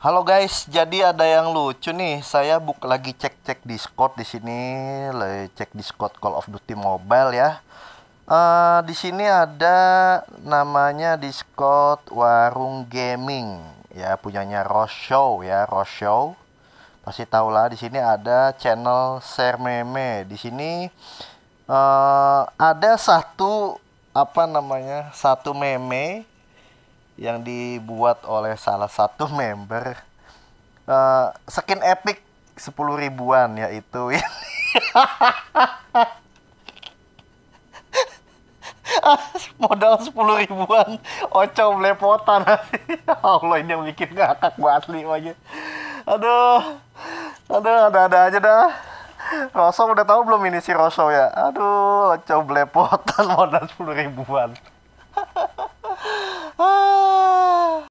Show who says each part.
Speaker 1: Halo guys, jadi ada yang lucu nih. Saya buk lagi cek-cek Discord di sini, cek Discord Call of Duty Mobile ya. Uh, di sini ada namanya Discord Warung Gaming ya, punyanya Rosshow ya, Rosshow. Pasti tau lah di sini ada channel share meme. Di sini uh, ada satu apa namanya? satu meme yang dibuat oleh salah satu member uh, skin epic sepuluh ribuan yaitu ini
Speaker 2: modal sepuluh ribuan oco belepotan Allah ini yang bikin ngakak gue asli aja aduh aduh ada-ada aja dah Rosso udah tahu belum ini si Rosso ya aduh oco belepotan modal sepuluh ribuan
Speaker 3: ah.